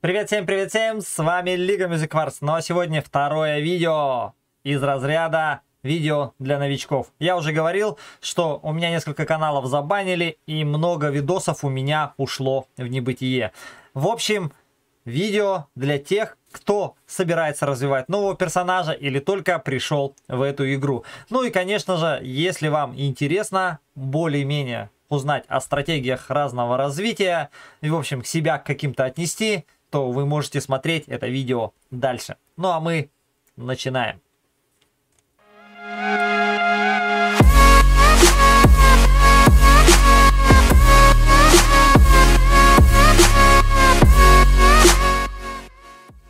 Привет всем, привет всем, с вами Лига Music Wars, ну а сегодня второе видео из разряда видео для новичков. Я уже говорил, что у меня несколько каналов забанили и много видосов у меня ушло в небытие. В общем, видео для тех, кто собирается развивать нового персонажа или только пришел в эту игру. Ну и конечно же, если вам интересно более-менее узнать о стратегиях разного развития и в общем к себя каким-то отнести, то вы можете смотреть это видео дальше. Ну а мы начинаем.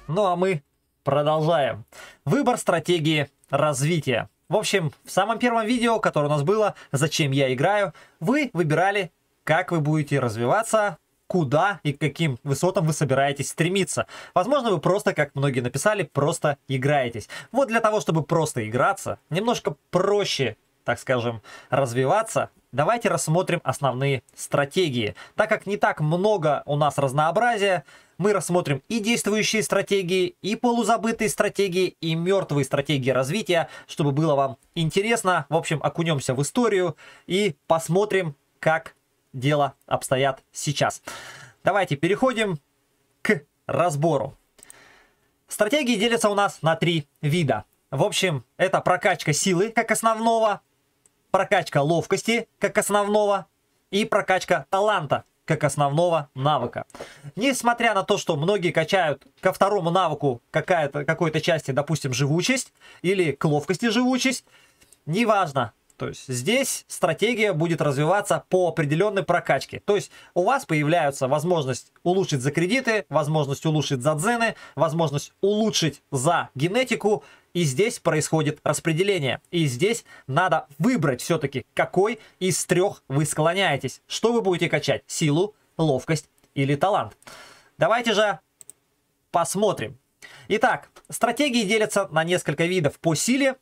Ну а мы продолжаем. Выбор стратегии развития. В общем, в самом первом видео, которое у нас было «Зачем я играю», вы выбирали, как вы будете развиваться куда и к каким высотам вы собираетесь стремиться. Возможно, вы просто, как многие написали, просто играетесь. Вот для того, чтобы просто играться, немножко проще так скажем, развиваться, давайте рассмотрим основные стратегии. Так как не так много у нас разнообразия, мы рассмотрим и действующие стратегии, и полузабытые стратегии, и мертвые стратегии развития, чтобы было вам интересно. В общем, окунемся в историю и посмотрим, как дела обстоят сейчас. Давайте переходим к разбору. Стратегии делятся у нас на три вида. В общем, это прокачка силы как основного, прокачка ловкости как основного и прокачка таланта как основного навыка. Несмотря на то, что многие качают ко второму навыку какая-то, какой-то части, допустим, живучесть или к ловкости живучесть, неважно, то есть здесь стратегия будет развиваться по определенной прокачке. То есть у вас появляется возможность улучшить за кредиты, возможность улучшить за дзены, возможность улучшить за генетику. И здесь происходит распределение. И здесь надо выбрать все-таки, какой из трех вы склоняетесь. Что вы будете качать? Силу, ловкость или талант? Давайте же посмотрим. Итак, стратегии делятся на несколько видов по силе.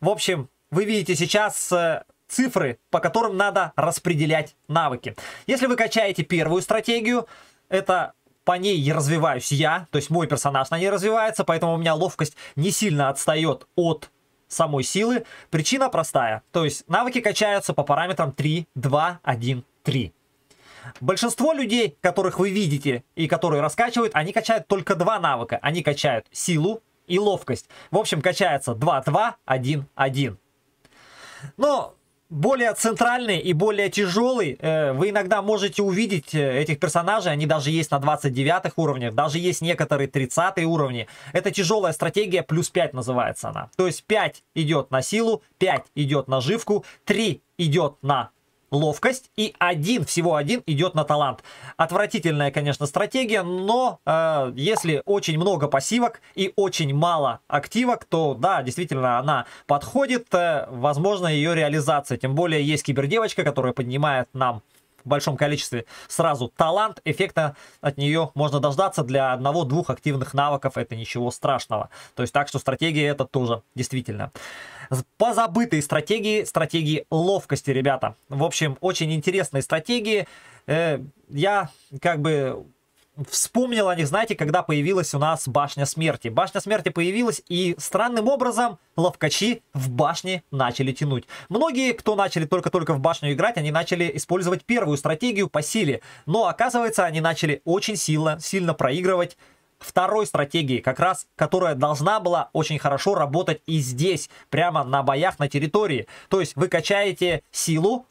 В общем, вы видите сейчас э, цифры, по которым надо распределять навыки. Если вы качаете первую стратегию, это по ней развиваюсь я, то есть мой персонаж на ней развивается, поэтому у меня ловкость не сильно отстает от самой силы. Причина простая, то есть навыки качаются по параметрам 3, 2, 1, 3. Большинство людей, которых вы видите и которые раскачивают, они качают только два навыка. Они качают силу и ловкость. В общем, качается 2, 2, 1, 1. Но более центральный и более тяжелый. Э, вы иногда можете увидеть э, этих персонажей, они даже есть на 29 уровнях, даже есть некоторые 30 уровни. Это тяжелая стратегия, плюс 5 называется она. То есть 5 идет на силу, 5 идет на живку, 3 идет на ловкость, и один, всего один идет на талант. Отвратительная, конечно, стратегия, но э, если очень много пассивок и очень мало активок, то да, действительно, она подходит, э, возможно, ее реализация. Тем более есть кибердевочка, которая поднимает нам большом количестве сразу талант, эффекта от нее можно дождаться для одного-двух активных навыков, это ничего страшного. То есть так что стратегия это тоже действительно. Позабытые стратегии, стратегии ловкости, ребята. В общем, очень интересные стратегии. Э, я как бы вспомнил о них, знаете, когда появилась у нас Башня Смерти. Башня Смерти появилась, и странным образом ловкачи в башне начали тянуть. Многие, кто начали только-только в башню играть, они начали использовать первую стратегию по силе. Но оказывается, они начали очень сильно, сильно проигрывать второй стратегии, как раз которая должна была очень хорошо работать и здесь, прямо на боях на территории. То есть вы качаете силу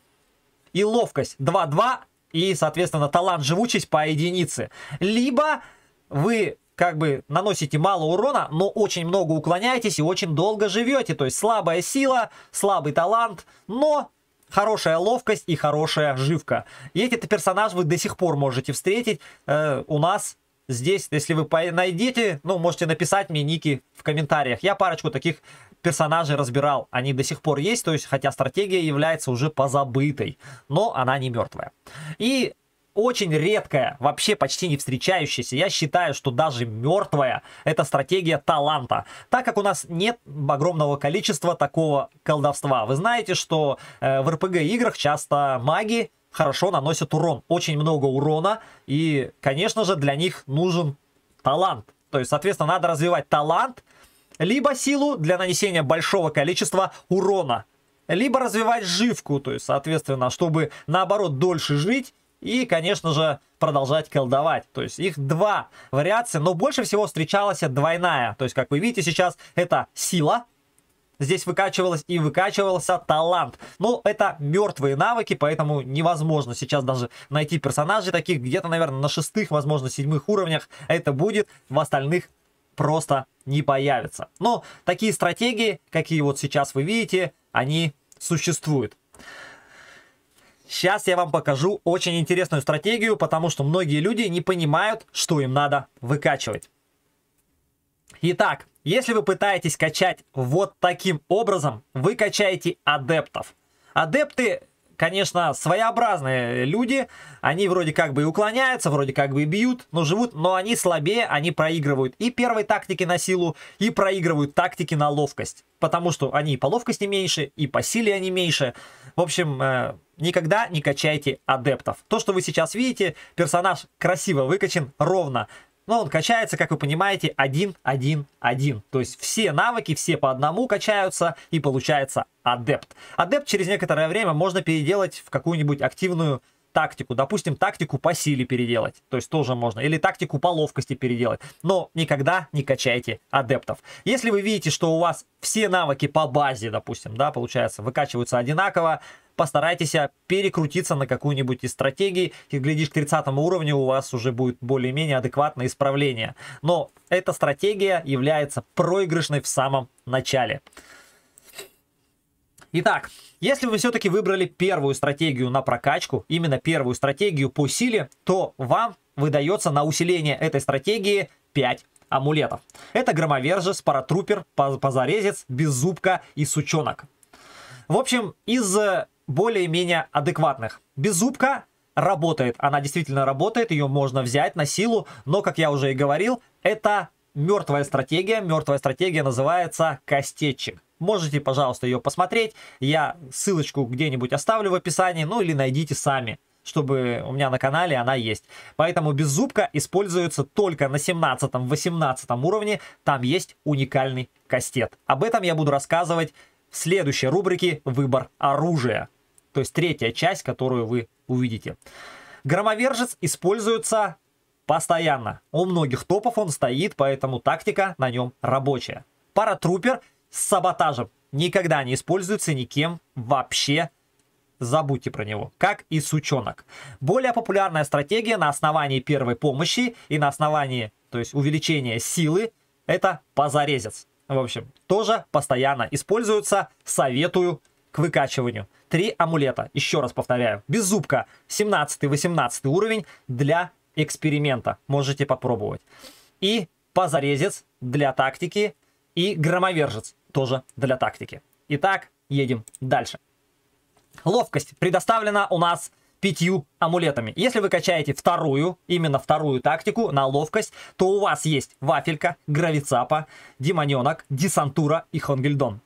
и ловкость 2-2, и, соответственно, талант живучесть по единице. Либо вы как бы наносите мало урона, но очень много уклоняетесь и очень долго живете. То есть слабая сила, слабый талант, но хорошая ловкость и хорошая живка. И эти персонаж вы до сих пор можете встретить э, у нас здесь. Если вы найдете, ну, можете написать мне ники в комментариях. Я парочку таких персонажей разбирал, они до сих пор есть, то есть хотя стратегия является уже позабытой, но она не мертвая. И очень редкая, вообще почти не встречающаяся. Я считаю, что даже мертвая это стратегия таланта, так как у нас нет огромного количества такого колдовства. Вы знаете, что э, в РПГ играх часто маги хорошо наносят урон, очень много урона, и, конечно же, для них нужен талант. То есть, соответственно, надо развивать талант, либо силу для нанесения большого количества урона, либо развивать живку, то есть, соответственно, чтобы, наоборот, дольше жить, и, конечно же, продолжать колдовать. То есть их два вариации, но больше всего встречалась двойная. То есть, как вы видите сейчас, это сила, Здесь выкачивалась и выкачивался талант. Но это мертвые навыки, поэтому невозможно сейчас даже найти персонажей таких. Где-то, наверное, на шестых, возможно, седьмых уровнях это будет. В остальных просто не появится. Но такие стратегии, какие вот сейчас вы видите, они существуют. Сейчас я вам покажу очень интересную стратегию, потому что многие люди не понимают, что им надо выкачивать. Итак, если вы пытаетесь качать вот таким образом, вы качаете адептов. Адепты конечно, своеобразные люди. Они вроде как бы и уклоняются, вроде как бы и бьют, но живут, но они слабее, они проигрывают и первой тактики на силу, и проигрывают тактики на ловкость. Потому что они и по ловкости меньше, и по силе они меньше. В общем, э, никогда не качайте адептов. То, что вы сейчас видите, персонаж красиво выкачен ровно. Но ну, а он качается, как вы понимаете, 1-1-1. То есть все навыки, все по одному качаются и получается адепт. Адепт через некоторое время можно переделать в какую-нибудь активную тактику, допустим, тактику по силе переделать, то есть тоже можно, или тактику по ловкости переделать, но никогда не качайте адептов. Если вы видите, что у вас все навыки по базе, допустим, да, получается, выкачиваются одинаково, постарайтесь перекрутиться на какую-нибудь из стратегий, и глядишь к 30 уровню у вас уже будет более-менее адекватное исправление. Но эта стратегия является проигрышной в самом начале. Итак, если вы все-таки выбрали первую стратегию на прокачку, именно первую стратегию по силе, то вам выдается на усиление этой стратегии 5 амулетов. Это громовержец, паратрупер, позарезец, беззубка и сучонок. В общем, из э, более-менее адекватных. Беззубка работает, она действительно работает, ее можно взять на силу, но, как я уже и говорил, это мертвая стратегия. Мертвая стратегия называется костечек. Можете, пожалуйста, ее посмотреть. Я ссылочку где-нибудь оставлю в описании, ну или найдите сами чтобы у меня на канале она есть. Поэтому беззубка используется только на 17-18 уровне, там есть уникальный кастет. Об этом я буду рассказывать в следующей рубрике «Выбор оружия», то есть третья часть, которую вы увидите. Громовержец используется постоянно. У многих топов он стоит, поэтому тактика на нем рабочая. Паратрупер саботажем. Никогда не используется никем вообще. Забудьте про него, как и сучонок. Более популярная стратегия на основании первой помощи и на основании, то есть увеличения силы, это позарезец. В общем, тоже постоянно используется, советую к выкачиванию. Три амулета, еще раз повторяю, беззубка 17-18 уровень для эксперимента, можете попробовать. И позарезец для тактики и громовержец тоже для тактики. Итак, едем дальше. Ловкость предоставлена у нас пятью амулетами. Если вы качаете вторую, именно вторую тактику на ловкость, то у вас есть Вафелька, Гравицапа, Демоненок, Десантура и Хонгельдон.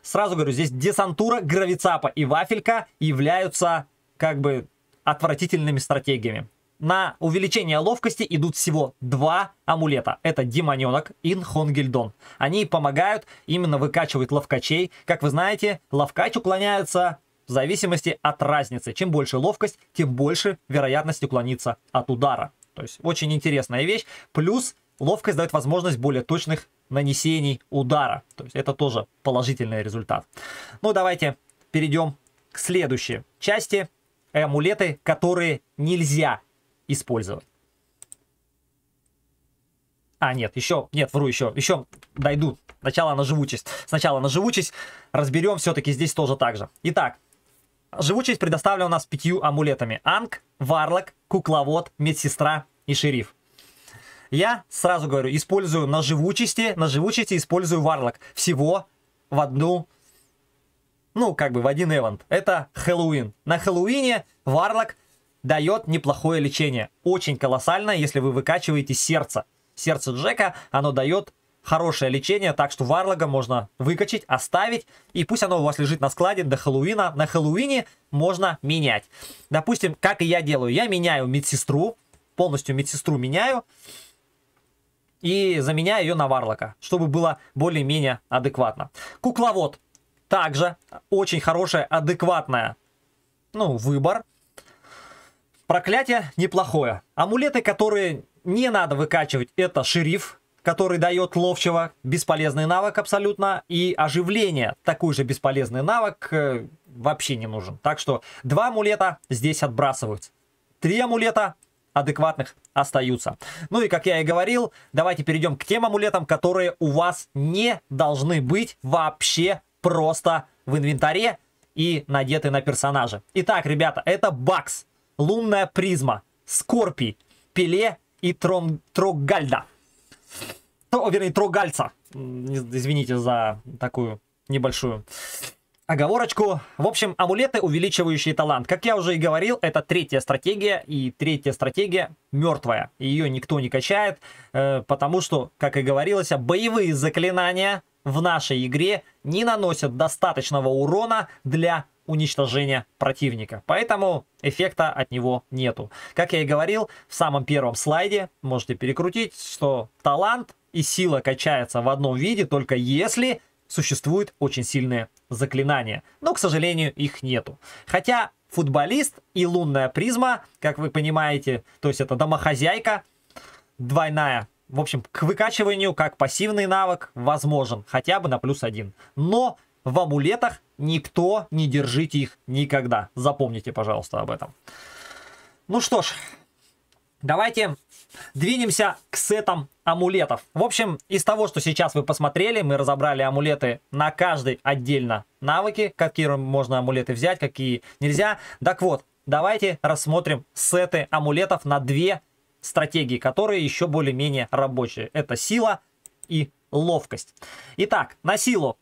Сразу говорю, здесь Десантура, Гравицапа и Вафелька являются как бы отвратительными стратегиями на увеличение ловкости идут всего два амулета. Это Демоненок и Нхонгельдон. Они помогают именно выкачивать ловкачей. Как вы знаете, ловкач уклоняется в зависимости от разницы. Чем больше ловкость, тем больше вероятность уклониться от удара. То есть очень интересная вещь. Плюс ловкость дает возможность более точных нанесений удара. То есть это тоже положительный результат. Ну давайте перейдем к следующей части. Амулеты, которые нельзя использовать. А, нет, еще, нет, вру еще, еще дойду. Сначала на живучесть. Сначала на живучесть разберем все-таки здесь тоже так же. Итак, живучесть предоставлена у нас пятью амулетами. Анг, Варлок, Кукловод, Медсестра и Шериф. Я сразу говорю, использую на живучести, на живучести использую Варлок. Всего в одну, ну, как бы в один эвент. Это Хэллоуин. На Хэллоуине Варлок дает неплохое лечение. Очень колоссальное если вы выкачиваете сердце. Сердце Джека, оно дает хорошее лечение, так что Варлога можно выкачать, оставить, и пусть оно у вас лежит на складе до Хэллоуина. На Хэллоуине можно менять. Допустим, как и я делаю, я меняю медсестру, полностью медсестру меняю, и заменяю ее на Варлока, чтобы было более-менее адекватно. Кукловод также очень хорошая, адекватная, ну, выбор. Проклятие неплохое. Амулеты, которые не надо выкачивать, это шериф, который дает ловчего, бесполезный навык абсолютно, и оживление, такой же бесполезный навык, э, вообще не нужен. Так что два амулета здесь отбрасываются. Три амулета адекватных остаются. Ну и, как я и говорил, давайте перейдем к тем амулетам, которые у вас не должны быть вообще просто в инвентаре и надеты на персонажа. Итак, ребята, это бакс. Лунная призма, Скорпий, Пеле и Трон... Трогальда. Ну, о, вернее, Трогальца. Извините за такую небольшую оговорочку. В общем, амулеты, увеличивающие талант. Как я уже и говорил, это третья стратегия, и третья стратегия мертвая. Ее никто не качает, э, потому что, как и говорилось, боевые заклинания в нашей игре не наносят достаточного урона для уничтожения противника. Поэтому эффекта от него нету. Как я и говорил в самом первом слайде, можете перекрутить, что талант и сила качаются в одном виде, только если существуют очень сильные заклинания. Но, к сожалению, их нету. Хотя футболист и лунная призма, как вы понимаете, то есть это домохозяйка двойная. В общем, к выкачиванию как пассивный навык возможен, хотя бы на плюс один. Но в амулетах никто не держите их никогда. Запомните, пожалуйста, об этом. Ну что ж, давайте двинемся к сетам амулетов. В общем, из того, что сейчас вы посмотрели, мы разобрали амулеты на каждый отдельно навыки, какие можно амулеты взять, какие нельзя. Так вот, давайте рассмотрим сеты амулетов на две стратегии, которые еще более-менее рабочие. Это сила и ловкость. Итак, на силу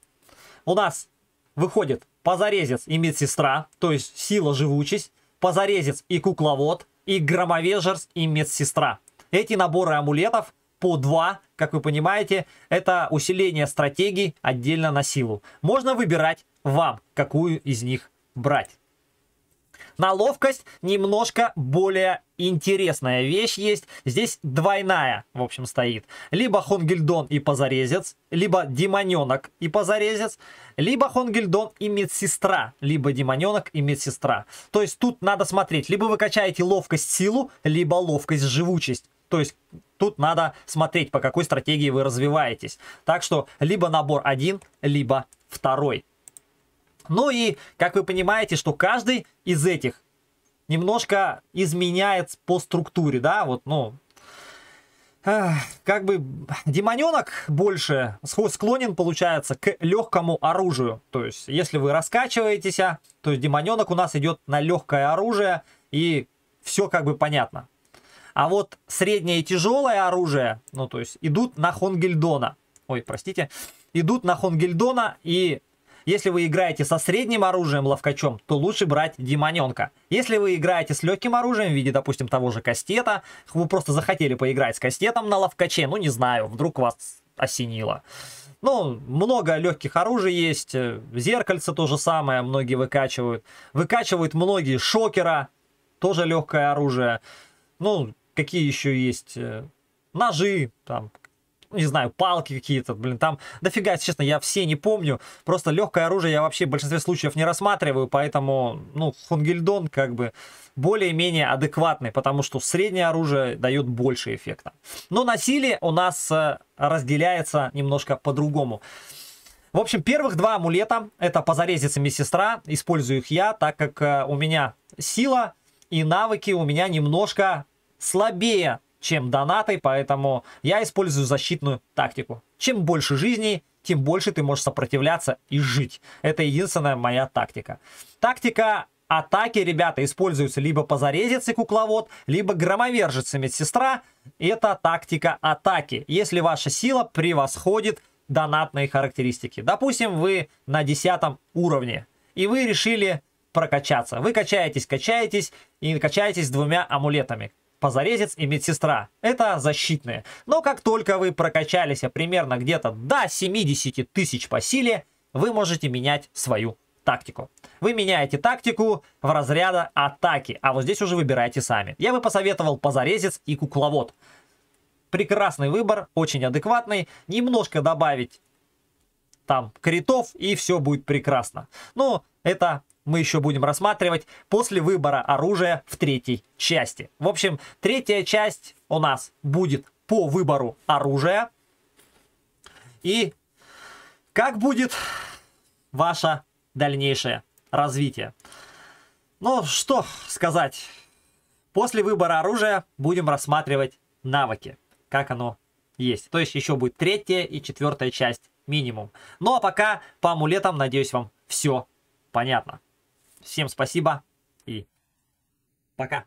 у нас выходит позарезец и медсестра, то есть сила живучесть, позарезец и кукловод, и громовежерс и медсестра. Эти наборы амулетов по два, как вы понимаете, это усиление стратегий отдельно на силу. Можно выбирать вам, какую из них брать. На ловкость немножко более интересная вещь есть. Здесь двойная, в общем, стоит. Либо Хонгельдон и Позарезец, либо Демоненок и Позарезец, либо Хонгельдон и Медсестра, либо Демоненок и Медсестра. То есть тут надо смотреть, либо вы качаете ловкость-силу, либо ловкость-живучесть. То есть тут надо смотреть, по какой стратегии вы развиваетесь. Так что либо набор один, либо второй. Ну и, как вы понимаете, что каждый из этих немножко изменяет по структуре, да, вот, ну, как бы демоненок больше склонен, получается, к легкому оружию. То есть, если вы раскачиваетесь, а, то есть демоненок у нас идет на легкое оружие, и все как бы понятно. А вот среднее и тяжелое оружие, ну, то есть, идут на Хонгельдона. Ой, простите. Идут на Хонгельдона, и если вы играете со средним оружием ловкачом, то лучше брать демоненка. Если вы играете с легким оружием в виде, допустим, того же кастета, вы просто захотели поиграть с кастетом на ловкаче, ну не знаю, вдруг вас осенило. Ну, много легких оружий есть, э, зеркальце то же самое, многие выкачивают. Выкачивают многие шокера, тоже легкое оружие. Ну, какие еще есть э, ножи, там, не знаю, палки какие-то, блин, там дофига, если честно, я все не помню. Просто легкое оружие я вообще в большинстве случаев не рассматриваю, поэтому, ну, фунгельдон как бы более-менее адекватный, потому что среднее оружие дает больше эффекта. Но насилие у нас э, разделяется немножко по-другому. В общем, первых два амулета, это позарезец и медсестра, использую их я, так как э, у меня сила и навыки у меня немножко слабее чем донаты, поэтому я использую защитную тактику. Чем больше жизней, тем больше ты можешь сопротивляться и жить. Это единственная моя тактика. Тактика атаки, ребята, используются либо позарезец и кукловод, либо громовержец и медсестра. Это тактика атаки. Если ваша сила превосходит донатные характеристики. Допустим, вы на 10 уровне, и вы решили прокачаться. Вы качаетесь, качаетесь и качаетесь двумя амулетами позарезец и медсестра. Это защитные. Но как только вы прокачались а примерно где-то до 70 тысяч по силе, вы можете менять свою тактику. Вы меняете тактику в разряда атаки, а вот здесь уже выбираете сами. Я бы посоветовал позарезец и кукловод. Прекрасный выбор, очень адекватный. Немножко добавить там критов и все будет прекрасно. Но ну, это мы еще будем рассматривать после выбора оружия в третьей части. В общем, третья часть у нас будет по выбору оружия. И как будет ваше дальнейшее развитие. Ну, что сказать. После выбора оружия будем рассматривать навыки, как оно есть. То есть еще будет третья и четвертая часть минимум. Ну а пока по амулетам, надеюсь, вам все понятно. Всем спасибо и пока.